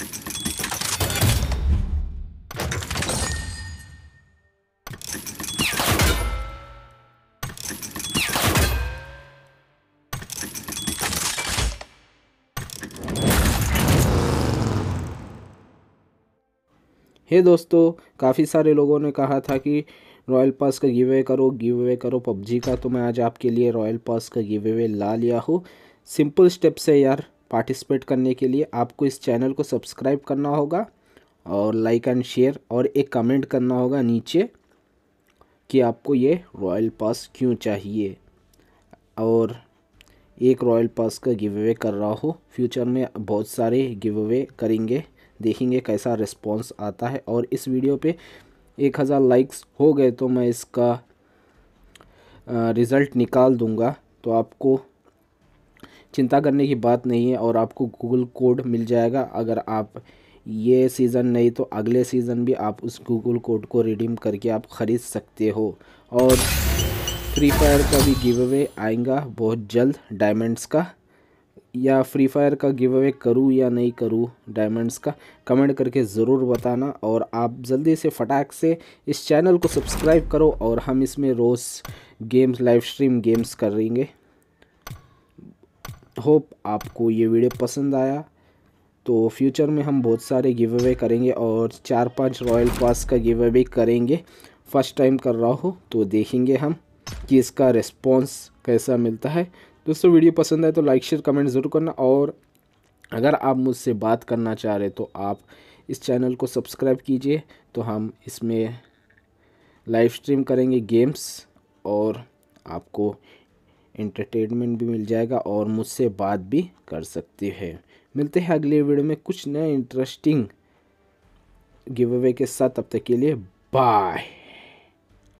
हे hey दोस्तों काफ़ी सारे लोगों ने कहा था कि रॉयल पास का गिव अवे करो गिव अवे करो पबजी का तो मैं आज आपके लिए रॉयल पास का गिव अवे ला लिया हूँ सिंपल स्टेप से यार पार्टिसिपेट करने के लिए आपको इस चैनल को सब्सक्राइब करना होगा और लाइक एंड शेयर और एक कमेंट करना होगा नीचे कि आपको ये रॉयल पास क्यों चाहिए और एक रॉयल पास का गिव अवे कर रहा हो फ्यूचर में बहुत सारे गिव अवे करेंगे देखेंगे कैसा रिस्पॉन्स आता है और इस वीडियो पे एक हज़ार लाइक्स हो गए तो मैं इसका रिज़ल्ट निकाल दूंगा तो आपको चिंता करने की बात नहीं है और आपको गूगल कोड मिल जाएगा अगर आप ये सीज़न नहीं तो अगले सीज़न भी आप उस गूगल कोड को रिडीम करके आप ख़रीद सकते हो और फ्री फायर का भी गिव अवे आएगा बहुत जल्द डायमंड्स का या फ्री फायर का गिव अवे करूँ या नहीं करूँ डायमंड्स का कमेंट करके ज़रूर बताना और आप जल्दी से फटाक से इस चैनल को सब्सक्राइब करो और हम इसमें रोज़ गेम्स लाइव स्ट्रीम गेम्स करेंगे होप आपको ये वीडियो पसंद आया तो फ्यूचर में हम बहुत सारे गिव अवे करेंगे और चार पांच रॉयल पास का गिव अवे करेंगे फर्स्ट टाइम कर रहा हो तो देखेंगे हम कि इसका रिस्पॉन्स कैसा मिलता है दोस्तों वीडियो पसंद आए तो लाइक शेयर कमेंट ज़रूर करना और अगर आप मुझसे बात करना चाह रहे तो आप इस चैनल को सब्सक्राइब कीजिए तो हम इसमें लाइव स्ट्रीम करेंगे गेम्स और आपको इंटरटेनमेंट भी मिल जाएगा और मुझसे बात भी कर सकते हैं मिलते हैं अगले वीडियो में कुछ नए इंटरेस्टिंग गिव अवे के साथ तब तक के लिए बाय